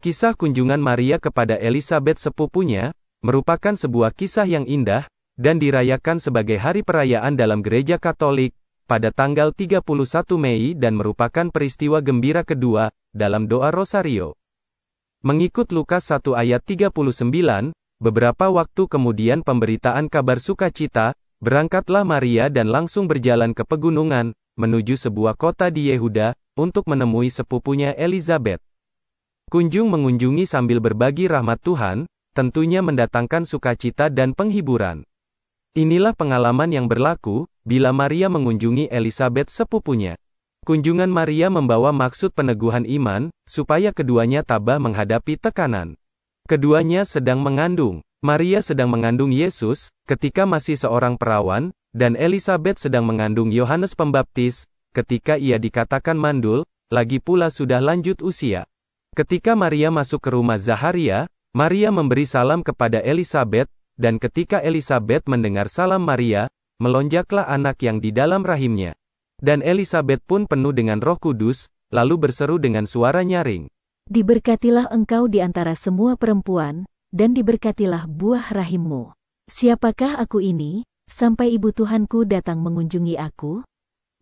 Kisah kunjungan Maria kepada Elizabeth sepupunya, merupakan sebuah kisah yang indah, dan dirayakan sebagai hari perayaan dalam gereja Katolik, pada tanggal 31 Mei dan merupakan peristiwa gembira kedua, dalam doa Rosario. Mengikut Lukas 1 ayat 39, beberapa waktu kemudian pemberitaan kabar sukacita, berangkatlah Maria dan langsung berjalan ke pegunungan, menuju sebuah kota di Yehuda, untuk menemui sepupunya Elizabeth. Kunjung mengunjungi sambil berbagi rahmat Tuhan, tentunya mendatangkan sukacita dan penghiburan. Inilah pengalaman yang berlaku, bila Maria mengunjungi Elizabeth sepupunya. Kunjungan Maria membawa maksud peneguhan iman, supaya keduanya tabah menghadapi tekanan. Keduanya sedang mengandung. Maria sedang mengandung Yesus, ketika masih seorang perawan, dan Elizabeth sedang mengandung Yohanes Pembaptis, ketika ia dikatakan mandul, lagi pula sudah lanjut usia. Ketika Maria masuk ke rumah Zaharia, Maria memberi salam kepada Elizabeth, dan ketika Elizabeth mendengar salam Maria, melonjaklah anak yang di dalam rahimnya. Dan Elizabeth pun penuh dengan roh kudus, lalu berseru dengan suara nyaring. Diberkatilah engkau di antara semua perempuan, dan diberkatilah buah rahimmu. Siapakah aku ini, sampai ibu Tuhanku datang mengunjungi aku?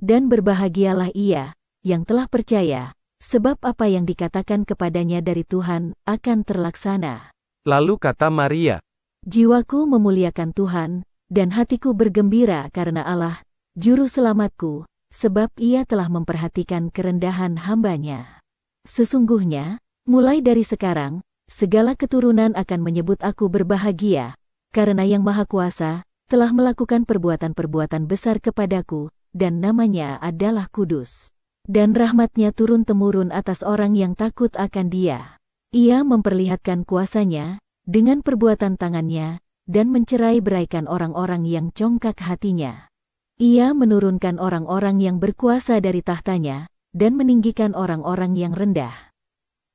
Dan berbahagialah ia, yang telah percaya, sebab apa yang dikatakan kepadanya dari Tuhan akan terlaksana. Lalu kata Maria, Jiwaku memuliakan Tuhan, dan hatiku bergembira karena Allah, Juru Selamatku, sebab ia telah memperhatikan kerendahan hambanya. Sesungguhnya, mulai dari sekarang, segala keturunan akan menyebut aku berbahagia, karena Yang Maha Kuasa telah melakukan perbuatan-perbuatan besar kepadaku, dan namanya adalah Kudus dan rahmatnya turun-temurun atas orang yang takut akan dia. Ia memperlihatkan kuasanya dengan perbuatan tangannya dan mencerai beraikan orang-orang yang congkak hatinya. Ia menurunkan orang-orang yang berkuasa dari tahtanya dan meninggikan orang-orang yang rendah.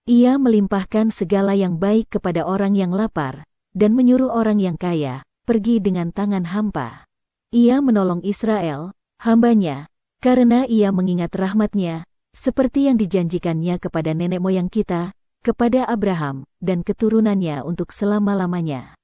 Ia melimpahkan segala yang baik kepada orang yang lapar dan menyuruh orang yang kaya pergi dengan tangan hampa. Ia menolong Israel, hambanya, karena ia mengingat rahmatnya, seperti yang dijanjikannya kepada nenek moyang kita, kepada Abraham, dan keturunannya untuk selama-lamanya.